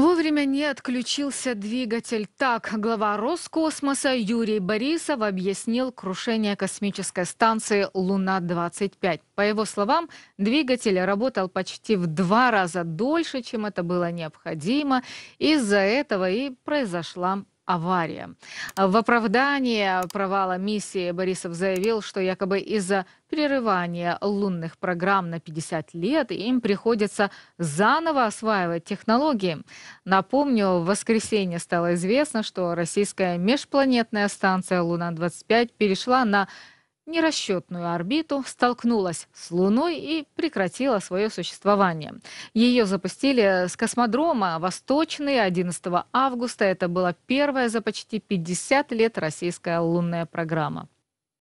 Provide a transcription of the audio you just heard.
Вовремя не отключился двигатель. Так, глава Роскосмоса Юрий Борисов объяснил крушение космической станции «Луна-25». По его словам, двигатель работал почти в два раза дольше, чем это было необходимо. Из-за этого и произошла авария. В оправдании провала миссии Борисов заявил, что якобы из-за прерывания лунных программ на 50 лет им приходится заново осваивать технологии. Напомню, в воскресенье стало известно, что российская межпланетная станция Луна-25 перешла на нерасчетную орбиту, столкнулась с Луной и прекратила свое существование. Ее запустили с космодрома «Восточный» 11 августа. Это была первая за почти 50 лет российская лунная программа.